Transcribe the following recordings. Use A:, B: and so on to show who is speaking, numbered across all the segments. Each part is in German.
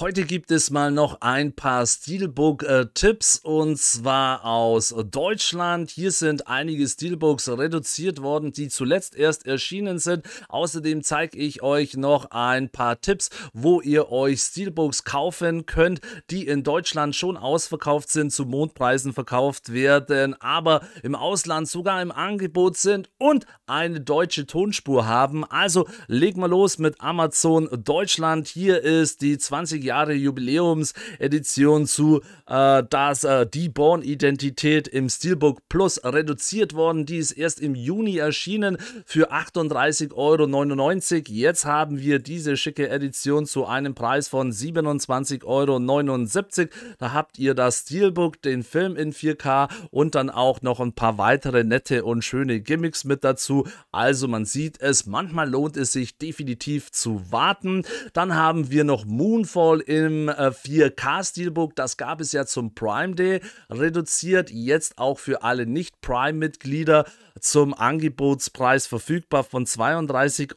A: Heute gibt es mal noch ein paar Steelbook-Tipps und zwar aus Deutschland. Hier sind einige Steelbooks reduziert worden, die zuletzt erst erschienen sind. Außerdem zeige ich euch noch ein paar Tipps, wo ihr euch Steelbooks kaufen könnt, die in Deutschland schon ausverkauft sind, zu Mondpreisen verkauft werden, aber im Ausland sogar im Angebot sind und eine deutsche Tonspur haben. Also leg mal los mit Amazon Deutschland. Hier ist die 20 Jahre Jubiläumsedition zu, äh, dass äh, die Born-Identität im Steelbook Plus reduziert worden. Die ist erst im Juni erschienen für 38,99 Euro. Jetzt haben wir diese schicke Edition zu einem Preis von 27,79 Euro. Da habt ihr das Steelbook, den Film in 4K und dann auch noch ein paar weitere nette und schöne Gimmicks mit dazu. Also man sieht es, manchmal lohnt es sich definitiv zu warten. Dann haben wir noch Moonfall Ball äh, im 4K-Steelbook. Das gab es ja zum Prime Day reduziert, jetzt auch für alle Nicht-Prime-Mitglieder zum Angebotspreis verfügbar von 32,97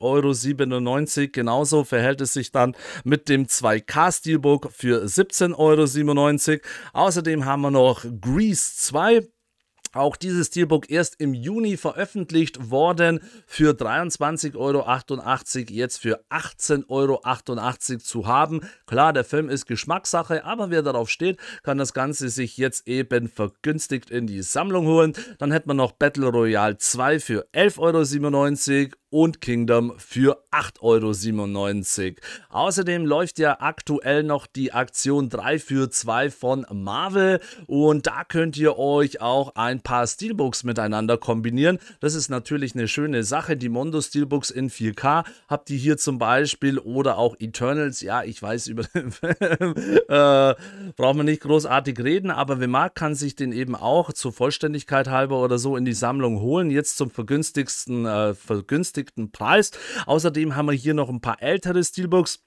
A: Euro. Genauso verhält es sich dann mit dem 2K Steelbook für 17,97 Euro. Außerdem haben wir noch Grease 2. Auch dieses Steelbook erst im Juni veröffentlicht worden für 23,88 Euro, jetzt für 18,88 Euro zu haben. Klar, der Film ist Geschmackssache, aber wer darauf steht, kann das Ganze sich jetzt eben vergünstigt in die Sammlung holen. Dann hätte man noch Battle Royale 2 für 11,97 Euro und Kingdom für 8,97 Euro. Außerdem läuft ja aktuell noch die Aktion 3 für 2 von Marvel und da könnt ihr euch auch ein paar Steelbooks miteinander kombinieren. Das ist natürlich eine schöne Sache. Die Mondo Steelbooks in 4K habt ihr hier zum Beispiel oder auch Eternals. Ja, ich weiß, über den Film äh, braucht man nicht großartig reden, aber wer mag, kann sich den eben auch zur Vollständigkeit halber oder so in die Sammlung holen. Jetzt zum vergünstigsten, äh, vergünstigsten vergünstigten Preis. Außerdem haben wir hier noch ein paar ältere Steelbooks.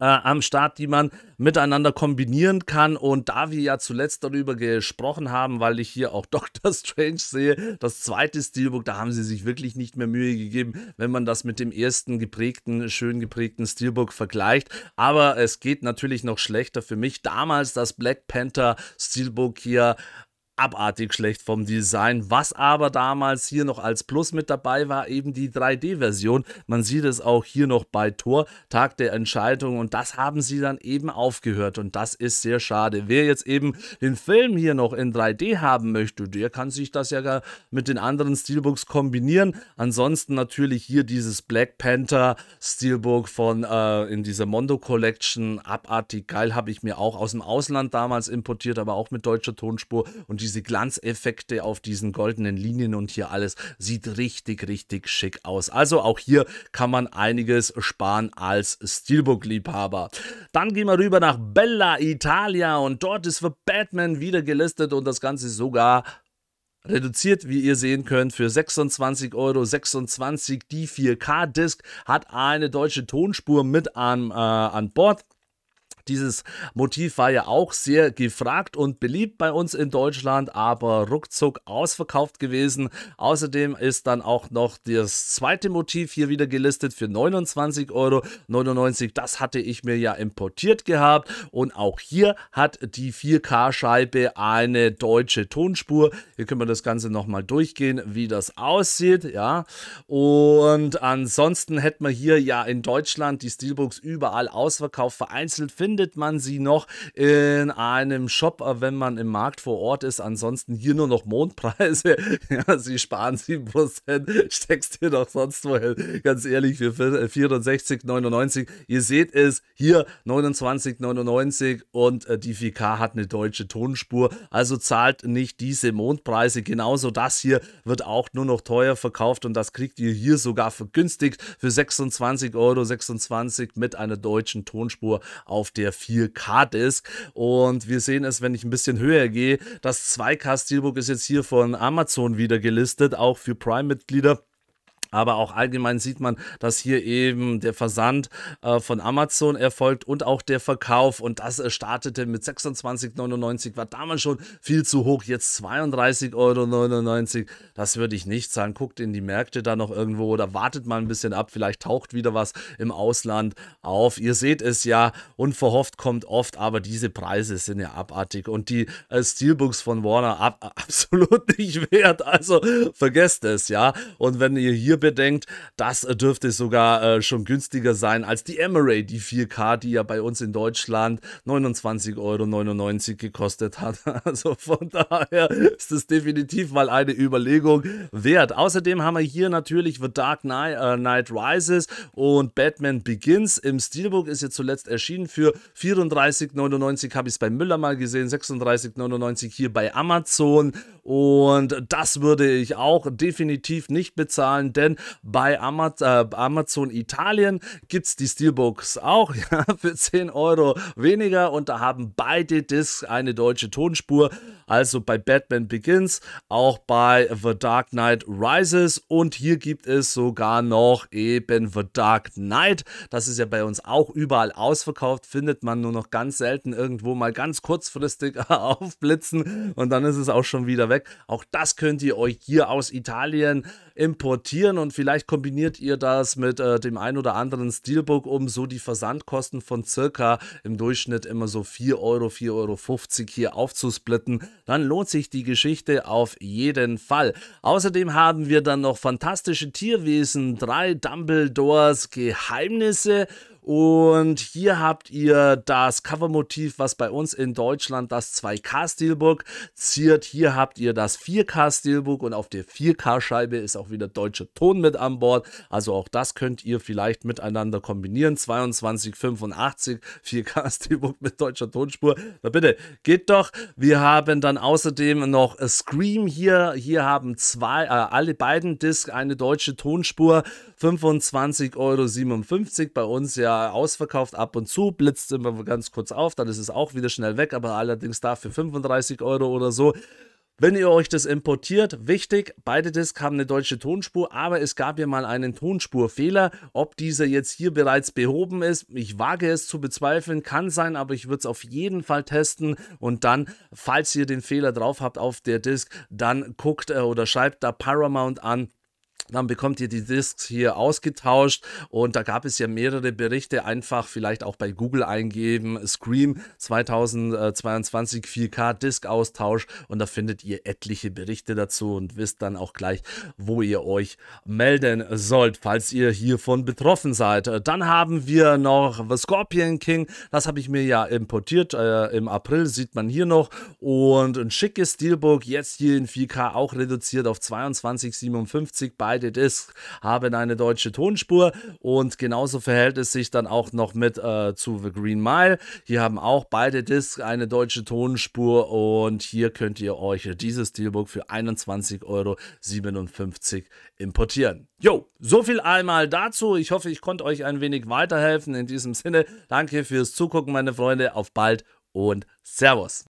A: Äh, am Start, die man miteinander kombinieren kann. Und da wir ja zuletzt darüber gesprochen haben, weil ich hier auch Doctor Strange sehe, das zweite Steelbook, da haben sie sich wirklich nicht mehr Mühe gegeben, wenn man das mit dem ersten geprägten, schön geprägten Steelbook vergleicht. Aber es geht natürlich noch schlechter für mich. Damals das Black Panther Steelbook hier abartig schlecht vom Design, was aber damals hier noch als Plus mit dabei war, eben die 3D-Version. Man sieht es auch hier noch bei Tor, Tag der Entscheidung und das haben sie dann eben aufgehört und das ist sehr schade. Wer jetzt eben den Film hier noch in 3D haben möchte, der kann sich das ja gar mit den anderen Steelbooks kombinieren. Ansonsten natürlich hier dieses Black Panther Steelbook von äh, in dieser Mondo Collection, abartig geil, habe ich mir auch aus dem Ausland damals importiert, aber auch mit deutscher Tonspur und diese Glanzeffekte auf diesen goldenen Linien und hier alles sieht richtig, richtig schick aus. Also auch hier kann man einiges sparen als Steelbook-Liebhaber. Dann gehen wir rüber nach Bella Italia und dort ist für Batman wieder gelistet und das Ganze sogar reduziert, wie ihr sehen könnt, für 26,26 Euro. 26 die 4K-Disc hat eine deutsche Tonspur mit an, äh, an Bord. Dieses Motiv war ja auch sehr gefragt und beliebt bei uns in Deutschland, aber ruckzuck ausverkauft gewesen. Außerdem ist dann auch noch das zweite Motiv hier wieder gelistet für 29,99 Euro. Das hatte ich mir ja importiert gehabt und auch hier hat die 4K-Scheibe eine deutsche Tonspur. Hier können wir das Ganze nochmal durchgehen, wie das aussieht. Ja, und ansonsten hätten wir hier ja in Deutschland die Steelbooks überall ausverkauft. Vereinzelt finden findet man sie noch in einem Shop, äh, wenn man im Markt vor Ort ist. Ansonsten hier nur noch Mondpreise. Ja, sie sparen 7%, steckst dir doch sonst wohin. Ganz ehrlich, für 64,99. Äh, ihr seht es hier 29,99 und äh, die 4K hat eine deutsche Tonspur. Also zahlt nicht diese Mondpreise. Genauso das hier wird auch nur noch teuer verkauft und das kriegt ihr hier sogar vergünstigt für 26,26 Euro 26 mit einer deutschen Tonspur auf der sehr viel Kart ist. Und wir sehen es, wenn ich ein bisschen höher gehe, das 2K-Steelbook ist jetzt hier von Amazon wieder gelistet, auch für Prime-Mitglieder aber auch allgemein sieht man, dass hier eben der Versand äh, von Amazon erfolgt und auch der Verkauf und das äh, startete mit 26,99, war damals schon viel zu hoch, jetzt 32,99 Euro, das würde ich nicht sagen, guckt in die Märkte da noch irgendwo oder wartet mal ein bisschen ab, vielleicht taucht wieder was im Ausland auf, ihr seht es ja, unverhofft kommt oft, aber diese Preise sind ja abartig und die äh, Steelbooks von Warner ab, absolut nicht wert, also vergesst es, ja, und wenn ihr hier bedenkt, das äh, dürfte sogar äh, schon günstiger sein als die Emery, die 4K, die ja bei uns in Deutschland 29,99 Euro gekostet hat. Also von daher ist es definitiv mal eine Überlegung wert. Außerdem haben wir hier natürlich The Dark Knight, äh, Knight Rises und Batman Begins im Steelbook, ist jetzt zuletzt erschienen für 34,99 habe ich es bei Müller mal gesehen, 36,99 hier bei Amazon und das würde ich auch definitiv nicht bezahlen, denn Italien. Bei äh, Amazon Italien gibt es die Steelbooks auch ja, für 10 Euro weniger und da haben beide Discs eine deutsche Tonspur also bei Batman Begins, auch bei The Dark Knight Rises und hier gibt es sogar noch eben The Dark Knight. Das ist ja bei uns auch überall ausverkauft, findet man nur noch ganz selten irgendwo mal ganz kurzfristig aufblitzen und dann ist es auch schon wieder weg. Auch das könnt ihr euch hier aus Italien importieren und vielleicht kombiniert ihr das mit äh, dem ein oder anderen Steelbook, um so die Versandkosten von circa im Durchschnitt immer so 4 Euro, 4,50 Euro hier aufzusplitten dann lohnt sich die Geschichte auf jeden Fall. Außerdem haben wir dann noch fantastische Tierwesen, drei Dumbledores, Geheimnisse und hier habt ihr das Covermotiv, was bei uns in Deutschland das 2K Steelbook ziert. Hier habt ihr das 4K Steelbook und auf der 4K Scheibe ist auch wieder deutscher Ton mit an Bord. Also auch das könnt ihr vielleicht miteinander kombinieren. 2285 4K Steelbook mit deutscher Tonspur. Na bitte, geht doch. Wir haben dann außerdem noch Scream hier. Hier haben zwei, äh, alle beiden Discs eine deutsche Tonspur. 25,57 Euro bei uns ja ausverkauft ab und zu, blitzt immer ganz kurz auf, dann ist es auch wieder schnell weg, aber allerdings dafür 35 Euro oder so. Wenn ihr euch das importiert, wichtig, beide Discs haben eine deutsche Tonspur, aber es gab ja mal einen Tonspurfehler. Ob dieser jetzt hier bereits behoben ist, ich wage es zu bezweifeln, kann sein, aber ich würde es auf jeden Fall testen und dann, falls ihr den Fehler drauf habt auf der Disc, dann guckt äh, oder schreibt da Paramount an dann bekommt ihr die Discs hier ausgetauscht und da gab es ja mehrere Berichte, einfach vielleicht auch bei Google eingeben, Scream 2022 4K Disc Austausch und da findet ihr etliche Berichte dazu und wisst dann auch gleich, wo ihr euch melden sollt, falls ihr hiervon betroffen seid. Dann haben wir noch The Scorpion King, das habe ich mir ja importiert, äh, im April sieht man hier noch und ein schickes Steelbook, jetzt hier in 4K auch reduziert auf 2257 bei beide ist, haben eine deutsche Tonspur und genauso verhält es sich dann auch noch mit äh, zu The Green Mile. Hier haben auch beide Discs eine deutsche Tonspur und hier könnt ihr euch dieses Steelbook für 21,57 Euro importieren. Jo, so viel einmal dazu. Ich hoffe, ich konnte euch ein wenig weiterhelfen. In diesem Sinne, danke fürs Zugucken, meine Freunde. Auf bald und Servus.